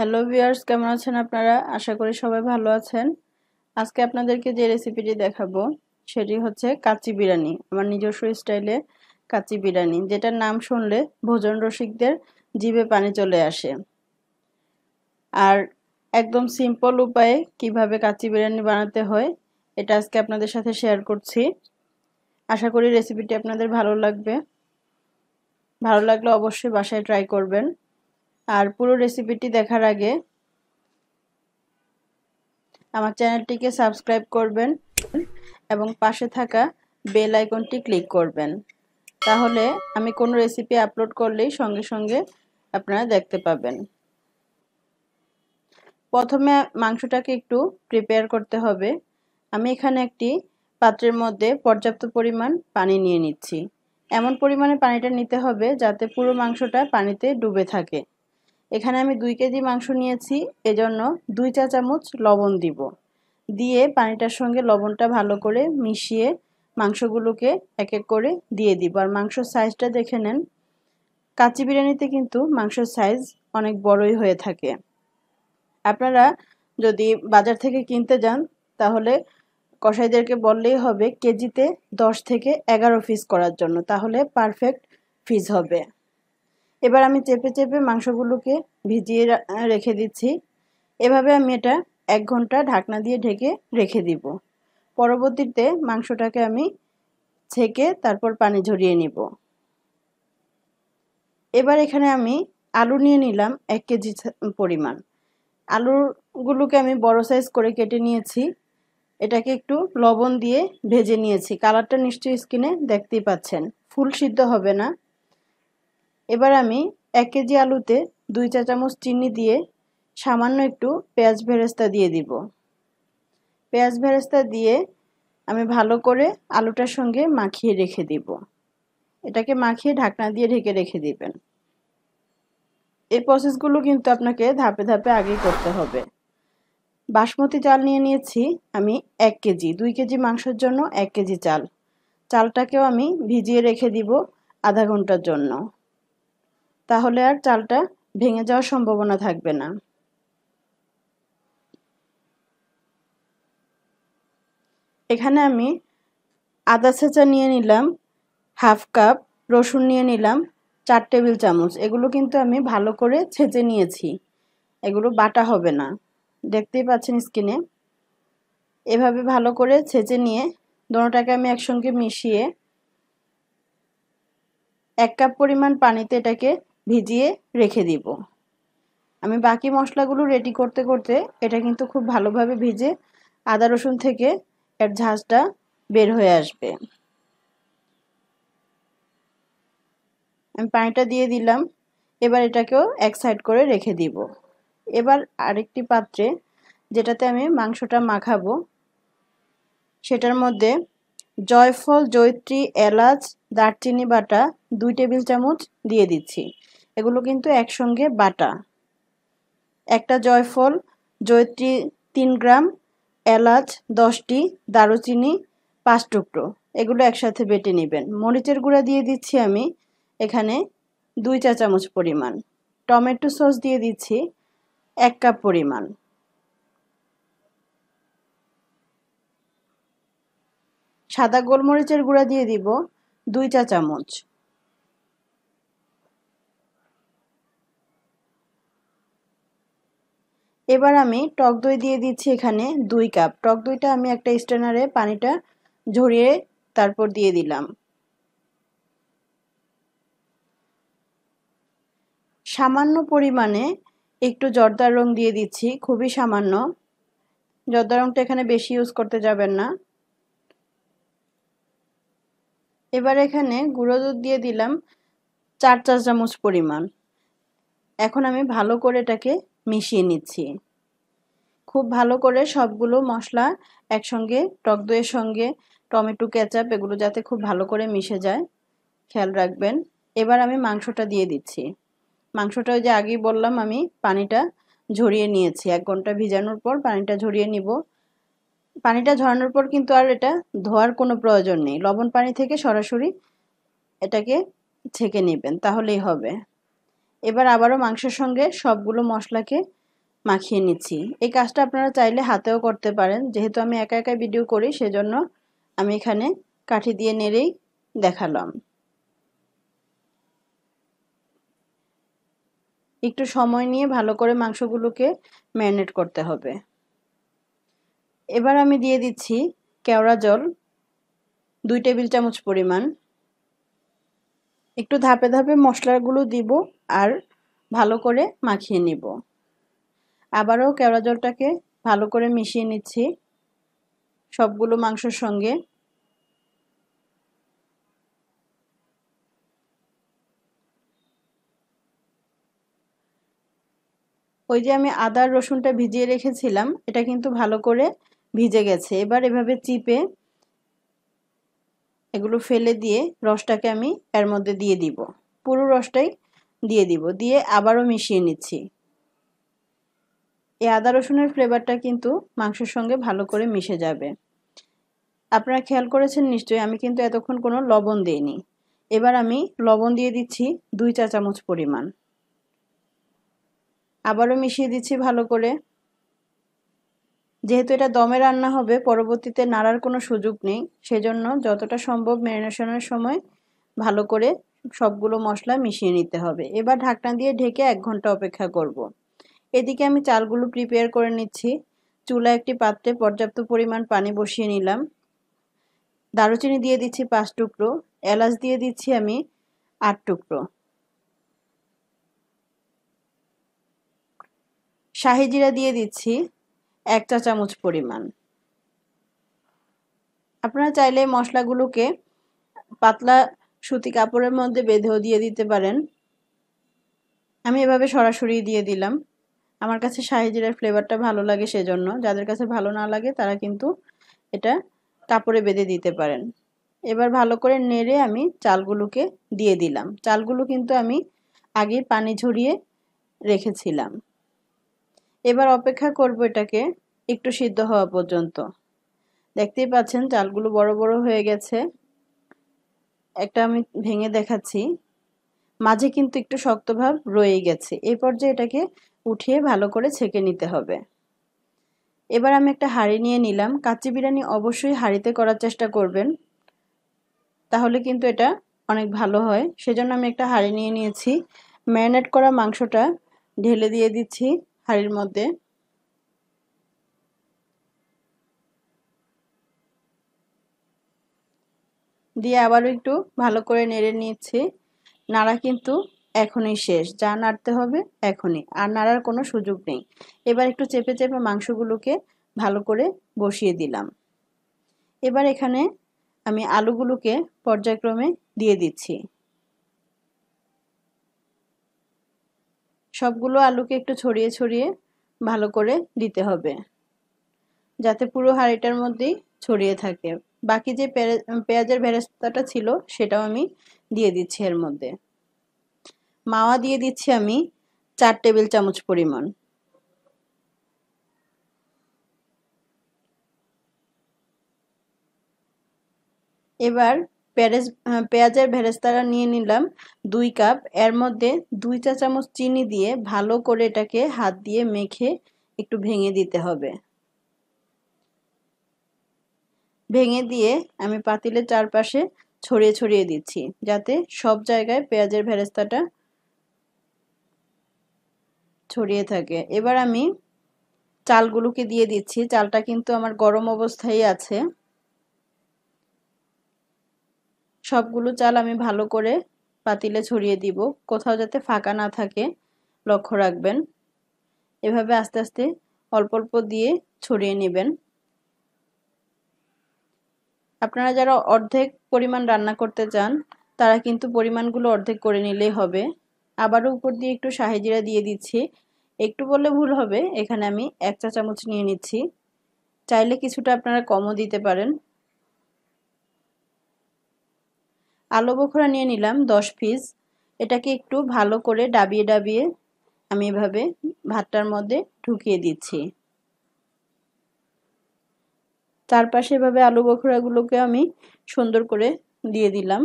Hello viewers কেমন আছেন আপনারা আশা করি সবাই ভালো আছেন আজকে আপনাদেরকে যে রেসিপিটি দেখাবো সেটি হচ্ছে কাচি বিরিয়ানি আমার নিজস্ব স্টাইলে কাচি বিরিয়ানি যেটার নাম শুনলে ভোজন রসিকদের জিভে পানি চলে আসে আর একদম সিম্পল উপায়ে কিভাবে কাচি বিরিয়ানি বানাতে হয় এটা আজকে আপনাদের সাথে শেয়ার করছি আশা করি রেসিপিটি আপনাদের ভালো লাগবে ভালো লাগলে অবশ্যই বাসায় ট্রাই করবেন আর পুরো রেসিপিটি দেখার আগে আমার চ্যানেলটিকে সাবস্ক্রাইব করবেন এবং পাশে থাকা বেল আইকনটি ক্লিক করবেন তাহলে আমি কোনো রেসিপি আপলোড করলেই সঙ্গে সঙ্গে আপনারা দেখতে পাবেন প্রথমে মাংসটাকে একটু প্রিপেয়ার করতে হবে আমি এখানে একটি পাত্রের মধ্যে পর্যাপ্ত পরিমাণ পানি নিয়ে নিচ্ছি এমন পরিমাণে পানিটা নিতে হবে যাতে পুরো মাংসটা পানিতে ডুবে থাকে এখানে আমি দুই কেজি মাংস নিয়েছি এজন্য দুই চা চামচ লবণ দিব দিয়ে পানিটার সঙ্গে লবণটা ভালো করে মিশিয়ে মাংসগুলোকে এক এক করে দিয়ে দিব আর মাংসর সাইজটা দেখে নেন কাচি বিরিয়ানিতে কিন্তু মাংসর সাইজ অনেক বড়ই হয়ে থাকে আপনারা যদি বাজার থেকে কিনতে যান তাহলে কসাইদেরকে বললেই হবে কেজিতে দশ থেকে এগারো পিস করার জন্য তাহলে পারফেক্ট ফিজ হবে এবার আমি চেপে চেপে মাংসগুলোকে ভিজিয়ে রেখে দিচ্ছি এভাবে আমি এটা এক ঘন্টা ঢাকনা দিয়ে ঢেকে রেখে দিব পরবর্তীতে মাংসটাকে আমি ছেঁকে তারপর পানি ঝরিয়ে নিব এবার এখানে আমি আলু নিয়ে নিলাম এক কেজি পরিমাণ আলুগুলোকে আমি বড় সাইজ করে কেটে নিয়েছি এটাকে একটু লবণ দিয়ে ভেজে নিয়েছি কালারটা নিশ্চয়ই স্কিনে দেখতেই পাচ্ছেন ফুল সিদ্ধ হবে না এবার আমি এক কেজি আলুতে দুই চা চামচ চিনি দিয়ে সামান্য একটু পেঁয়াজ ভেরেস্তা দিয়ে দিব পেঁয়াজ ভেরেস্তা দিয়ে আমি ভালো করে আলুটার সঙ্গে মাখিয়ে রেখে দিব এটাকে মাখিয়ে ঢাকনা দিয়ে ঢেকে রেখে দিবেন এই প্রসেসগুলো কিন্তু আপনাকে ধাপে ধাপে আগে করতে হবে বাসমতি চাল নিয়ে নিয়েছি আমি এক কেজি দুই কেজি মাংসের জন্য এক কেজি চাল চালটাকেও আমি ভিজিয়ে রেখে দিব আধা ঘন্টার জন্য তাহলে আর চালটা ভেঙে যাওয়ার সম্ভাবনা থাকবে না এখানে আমি আদা ছেঁচা নিয়ে নিলাম হাফ কাপ রসুন নিয়ে নিলাম চার টেবিল চামচ এগুলো কিন্তু আমি ভালো করে ছেঁচে নিয়েছি এগুলো বাটা হবে না দেখতেই পাচ্ছেন স্কিনে এভাবে ভালো করে ছেঁচে নিয়ে দোনোটাকে আমি একসঙ্গে মিশিয়ে এক কাপ পরিমাণ পানিতে এটাকে ভিজিয়ে রেখে দিব আমি বাকি মশলাগুলো রেডি করতে করতে এটা কিন্তু খুব ভালোভাবে ভিজে আদা রসুন থেকে এর ঝাঁজটা বের হয়ে আসবে আমি পানিটা দিয়ে দিলাম এবার এটাকেও এক সাইড করে রেখে দিব এবার আরেকটি পাত্রে যেটাতে আমি মাংসটা মাখাবো সেটার মধ্যে জয়ফল জৈত্রী এলাচ দারচিনি বাটা দুই টেবিল চামচ দিয়ে দিচ্ছি এগুলো কিন্তু একসঙ্গে বাটা একটা জয়ফল জয়ত্রী তিন গ্রাম এলাচ দশটি দারুচিনি পাঁচ টুকরো এগুলো একসাথে বেটে নেবেন মরিচের গুঁড়া দিয়ে দিচ্ছি আমি এখানে দুই চা চামচ পরিমাণ টমেটো সস দিয়ে দিচ্ছি এক কাপ পরিমাণ সাদা গোলমরিচের গুঁড়া দিয়ে দিব দুই চা চামচ এবার আমি টক দই দিয়ে দিচ্ছি এখানে দুই কাপ টক দইটা আমি একটা স্ট্যানারে পানিটা ঝরিয়ে তারপর দিয়ে দিলাম সামান্য পরিমাণে একটু জর্দার রং দিয়ে দিচ্ছি খুবই সামান্য জর্দার রংটা এখানে বেশি ইউজ করতে যাবেন না এবার এখানে গুঁড়ো দুধ দিয়ে দিলাম চার চার চামচ পরিমাণ এখন আমি ভালো করে এটাকে মিশিয়ে নিচ্ছি খুব ভালো করে সবগুলো মশলা একসঙ্গে টক দইয়ের সঙ্গে টমেটো কেচাপ এগুলো যাতে খুব ভালো করে মিশে যায় খেয়াল রাখবেন এবার আমি মাংসটা দিয়ে দিচ্ছি মাংসটা ওই যে আগেই বললাম আমি পানিটা ঝরিয়ে নিয়েছি এক ঘন্টা ভিজানোর পর পানিটা ঝরিয়ে নিব পানিটা ঝরানোর পর কিন্তু আর এটা ধোয়ার কোনো প্রয়োজন নেই লবণ পানি থেকে সরাসরি এটাকে ছেঁকে নেবেন তাহলেই হবে এবার আবারও মাংসের সঙ্গে সবগুলো মশলাকে মাখিয়ে নিচ্ছি এই কাজটা আপনারা চাইলে হাতেও করতে পারেন যেহেতু আমি একা একা ভিডিও করি সেজন্য আমি এখানে কাঠি দিয়ে নেড়েই দেখালাম একটু সময় নিয়ে ভালো করে মাংসগুলোকে ম্যারিনেট করতে হবে এবার আমি দিয়ে দিচ্ছি কেওড়া জল দুই টেবিল চামচ পরিমাণ একটু ধাপে ধাপে মশলাগুলো দিব আর ভালো করে মাখিয়ে নিব আবারও কেওড়া জলটাকে ভালো করে মিশিয়ে নিচ্ছি সবগুলো মাংসর সঙ্গে ওই যে আমি আদার রসুনটা ভিজিয়ে রেখেছিলাম এটা কিন্তু ভালো করে ভিজে গেছে এবার এভাবে চিপে এগুলো ফেলে দিয়ে রসটাকে আমি এর মধ্যে দিয়ে দিব পুরো রসটাই দিয়ে দিব দিয়ে আবারও মিশিয়ে নিচ্ছি এই আদা রসুনের ফ্লেভারটা কিন্তু মাংসের সঙ্গে ভালো করে মিশে যাবে আপনারা খেয়াল করেছেন নিশ্চয়ই আমি কিন্তু এতক্ষণ কোনো লবণ দিইনি এবার আমি লবণ দিয়ে দিচ্ছি দুই চা চামচ পরিমাণ আবারও মিশিয়ে দিচ্ছি ভালো করে যেহেতু এটা দমে রান্না হবে পরবর্তীতে নাড়ার কোনো সুযোগ নেই সেজন্য যতটা সম্ভব ম্যারিনেশনের সময় ভালো করে সবগুলো মশলা মিশিয়ে নিতে হবে এবার ঢাকনা দিয়ে ঢেকে এক ঘন্টা অপেক্ষা করব। এদিকে আমি চালগুলো প্রিপেয়ার করে নিচ্ছি চুলা একটি পাত্রে পর্যাপ্ত পরিমাণ পানি বসিয়ে নিলাম দারুচিনি দিয়ে দিচ্ছি পাঁচ টুকরো এলাচ দিয়ে দিচ্ছি আমি আট টুকরো শাহিজিরা দিয়ে দিচ্ছি এক চা চামচ পরিমাণ আপনারা চাইলে মশলাগুলোকে পাতলা সুতি কাপড়ের মধ্যে বেঁধেও দিয়ে দিতে পারেন আমি এভাবে সরাসরি দিয়ে দিলাম আমার কাছে শাহি জিরার ফ্লেভারটা ভালো লাগে সেজন্য যাদের কাছে ভালো না লাগে তারা কিন্তু এটা কাপড়ে বেঁধে দিতে পারেন এবার ভালো করে নেড়ে আমি চালগুলোকে দিয়ে দিলাম চালগুলো কিন্তু আমি আগে পানি ঝরিয়ে রেখেছিলাম এবার অপেক্ষা করব এটাকে একটু সিদ্ধ হওয়া পর্যন্ত দেখতেই পাচ্ছেন চালগুলো বড় বড় হয়ে গেছে একটা আমি ভেঙে দেখাচ্ছি মাঝে কিন্তু একটু শক্তভাব রয়ে গেছে এই পর্যায়ে এটাকে উঠিয়ে ভালো করে ছেঁকে নিতে হবে এবার আমি একটা হাঁড়ি নিয়ে নিলাম কাচ্চি বিরিয়ানি অবশ্যই হাঁড়িতে করার চেষ্টা করবেন তাহলে কিন্তু এটা অনেক ভালো হয় সেজন্য আমি একটা হাঁড়ি নিয়ে নিয়েছি ম্যারিনেট করা মাংসটা ঢেলে দিয়ে দিচ্ছি হাঁড়ির মধ্যে দিয়ে আবারও একটু ভালো করে নেড়ে নিচ্ছি নাড়া কিন্তু এখনই শেষ যা নাড়তে হবে এখনই আর নাড়ার কোনো সুযোগ নেই এবার একটু চেপে চেপে মাংসগুলোকে ভালো করে বসিয়ে দিলাম এবার এখানে আমি আলুগুলোকে পর্যায়ক্রমে দিয়ে দিচ্ছি সবগুলো আলুকে একটু ছড়িয়ে ছড়িয়ে ভালো করে দিতে হবে যাতে পুরো হাঁড়িটার মধ্যেই ছড়িয়ে থাকে বাকি যে পেঁয়াজের ভেরেস্তাটা ছিল সেটাও আমি দিয়ে দিচ্ছি এর মধ্যে মাওয়া দিয়ে দিচ্ছি আমি চার টেবিল চামচ পরিমাণ এবার পেঁয়াজ পেঁয়াজের ভেরেস্তারা নিয়ে নিলাম দুই কাপ এর মধ্যে দুই চা চামচ চিনি দিয়ে ভালো করে এটাকে হাত দিয়ে মেখে একটু ভেঙে দিতে হবে ভেঙে দিয়ে আমি পাতিলের চারপাশে ছড়িয়ে ছড়িয়ে দিচ্ছি যাতে সব জায়গায় পেঁয়াজের ভেরেস্তাটা ছড়িয়ে থাকে এবার আমি চালগুলোকে দিয়ে দিচ্ছি চালটা কিন্তু আমার গরম অবস্থায় আছে সবগুলো চাল আমি ভালো করে পাতিলে ছড়িয়ে দিব কোথাও যাতে ফাঁকা না থাকে লক্ষ্য রাখবেন এভাবে আস্তে আস্তে অল্প অল্প দিয়ে ছড়িয়ে নেবেন আপনারা যারা অর্ধেক পরিমাণ রান্না করতে চান তারা কিন্তু পরিমাণগুলো অর্ধেক করে নিলেই হবে আবারও উপর দিয়ে একটু শাহেজিরা দিয়ে দিচ্ছি একটু বললে ভুল হবে এখানে আমি এক চা চামচ নিয়ে নিচ্ছি চাইলে কিছুটা আপনারা কমও দিতে পারেন আলু বখরা নিয়ে নিলাম দশ পিস এটাকে একটু ভালো করে ডাবিয়ে ডাবিয়ে আমি এভাবে ভাতটার মধ্যে ঢুকিয়ে দিচ্ছি চারপাশে এভাবে আলু বখরাগুলোকে আমি সুন্দর করে দিয়ে দিলাম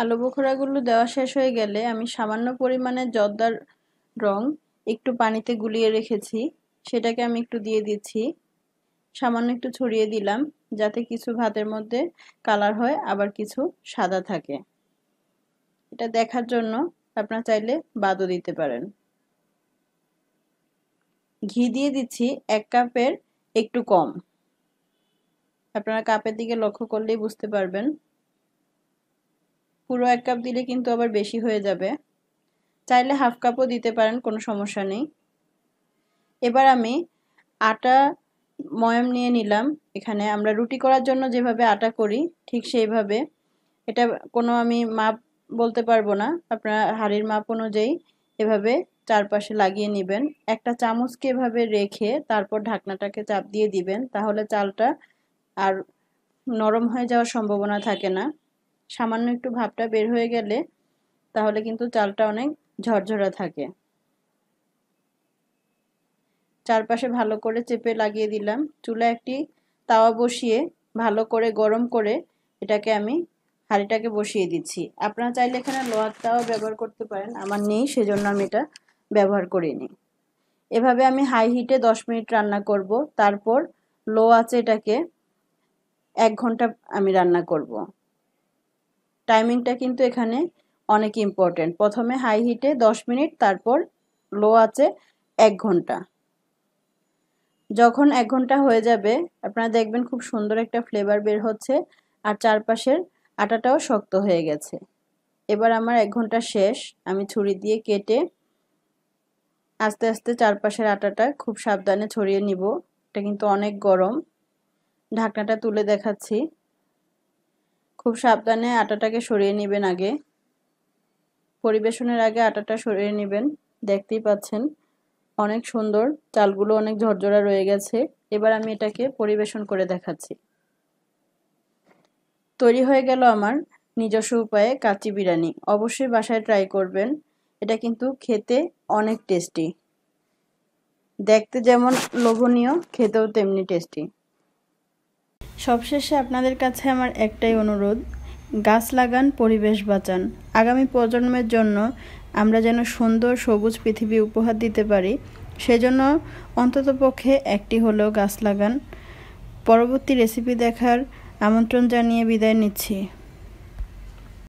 আলু বোখরাগুলো দেওয়া শেষ হয়ে গেলে আমি সামান্য পরিমাণে জর্দার রং একটু পানিতে গুলিয়ে রেখেছি সেটাকে আমি একটু দিয়ে দিচ্ছি সামান্য একটু ছড়িয়ে দিলাম যাতে কিছু ভাতের মধ্যে কালার হয় আবার কিছু সাদা থাকে এটা দেখার জন্য আপনারা চাইলে বাদও দিতে পারেন ঘি দিয়ে দিচ্ছি এক কাপের একটু কম আপনারা কাপের দিকে লক্ষ্য করলেই বুঝতে পারবেন পুরো এক কাপ দিলে কিন্তু আবার বেশি হয়ে যাবে চাইলে হাফ কাপও দিতে পারেন কোনো সমস্যা নেই এবার আমি আটা ময়ম নিয়ে নিলাম এখানে আমরা রুটি করার জন্য যেভাবে আটা করি ঠিক সেইভাবে এটা কোনো আমি মাপ বলতে পারবো না আপনার হাড়ির মাপ অনুযায়ী এভাবে চারপাশে লাগিয়ে নেবেন একটা চামচকে এভাবে রেখে তারপর ঢাকনাটাকে চাপ দিয়ে দিবেন তাহলে চালটা আর নরম হয়ে যাওয়ার সম্ভাবনা থাকে না সামান্য একটু ভাবটা বের হয়ে গেলে তাহলে কিন্তু চালটা অনেক ঝরঝরা থাকে চারপাশে ভালো করে চেপে লাগিয়ে দিলাম চুলা একটি তাওয়া বসিয়ে ভালো করে গরম করে এটাকে আমি হাঁড়িটাকে বসিয়ে দিচ্ছি আপনারা চাইলে এখানে লোহার তাওয়া ব্যবহার করতে পারেন আমার নেই সেজন্য আমি এটা ব্যবহার করিনি এভাবে আমি হাই হিটে দশ মিনিট রান্না করব তারপর লো আছে এটাকে এক ঘন্টা আমি রান্না করব টাইমিংটা কিন্তু এখানে অনেক ইম্পর্টেন্ট প্রথমে হাই হিটে 10 মিনিট তারপর লো আছে এক ঘন্টা যখন এক ঘন্টা হয়ে যাবে আপনারা দেখবেন খুব সুন্দর একটা ফ্লেভার বের হচ্ছে আর চারপাশের আটাটাও শক্ত হয়ে গেছে এবার আমার এক ঘন্টা শেষ আমি ছুরি দিয়ে কেটে আস্তে আস্তে চারপাশের আটাটা খুব সাবধানে ছড়িয়ে নিব এটা কিন্তু অনেক গরম ঢাকনাটা তুলে দেখাচ্ছি খুব সাবধানে আটাটাকে সরিয়ে নেবেন আগে পরিবেশনের আগে আটাটা সরিয়ে নেবেন দেখতেই পাচ্ছেন অনেক সুন্দর চালগুলো অনেক ঝরঝরা রয়ে গেছে এবার আমি এটাকে পরিবেশন করে দেখাচ্ছি তৈরি হয়ে গেল আমার নিজস্ব উপায়ে কাচি বিরিয়ানি অবশ্যই বাসায় ট্রাই করবেন এটা কিন্তু খেতে অনেক টেস্টি দেখতে যেমন লোভনীয় খেতেও তেমনি টেস্টি সবশেষে আপনাদের কাছে আমার একটাই অনুরোধ গাছ লাগান পরিবেশ বাঁচান আগামী প্রজন্মের জন্য আমরা যেন সুন্দর সবুজ পৃথিবী উপহার দিতে পারি সেজন্য অন্ততপক্ষে একটি হলো গাছ লাগান পরবর্তী রেসিপি দেখার আমন্ত্রণ জানিয়ে বিদায় নিচ্ছি